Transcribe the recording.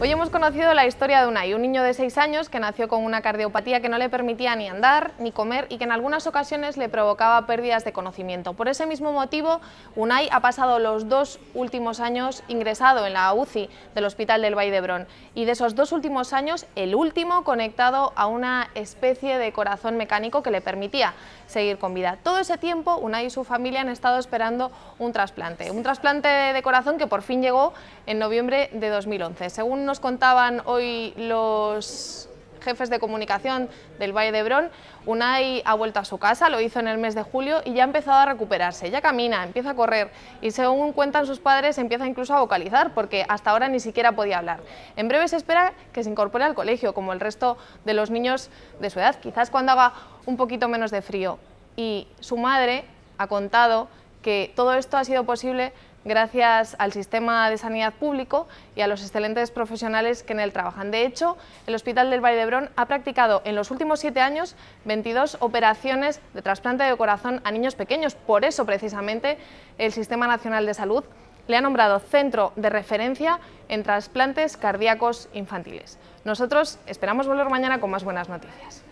Hoy hemos conocido la historia de Unai, un niño de seis años que nació con una cardiopatía que no le permitía ni andar ni comer y que en algunas ocasiones le provocaba pérdidas de conocimiento. Por ese mismo motivo, Unai ha pasado los dos últimos años ingresado en la UCI del Hospital del Valle de Brón y de esos dos últimos años, el último conectado a una especie de corazón mecánico que le permitía seguir con vida. Todo ese tiempo, Unai y su familia han estado esperando un trasplante, un trasplante de corazón que por fin llegó en noviembre de 2011 según nos contaban hoy los jefes de comunicación del Valle de Brón, Unai ha vuelto a su casa, lo hizo en el mes de julio y ya ha empezado a recuperarse, ya camina, empieza a correr y según cuentan sus padres empieza incluso a vocalizar porque hasta ahora ni siquiera podía hablar. En breve se espera que se incorpore al colegio como el resto de los niños de su edad, quizás cuando haga un poquito menos de frío. Y su madre ha contado que todo esto ha sido posible gracias al sistema de sanidad público y a los excelentes profesionales que en él trabajan. De hecho, el Hospital del Valle de Brón ha practicado en los últimos siete años 22 operaciones de trasplante de corazón a niños pequeños. Por eso, precisamente, el Sistema Nacional de Salud le ha nombrado centro de referencia en trasplantes cardíacos infantiles. Nosotros esperamos volver mañana con más buenas noticias.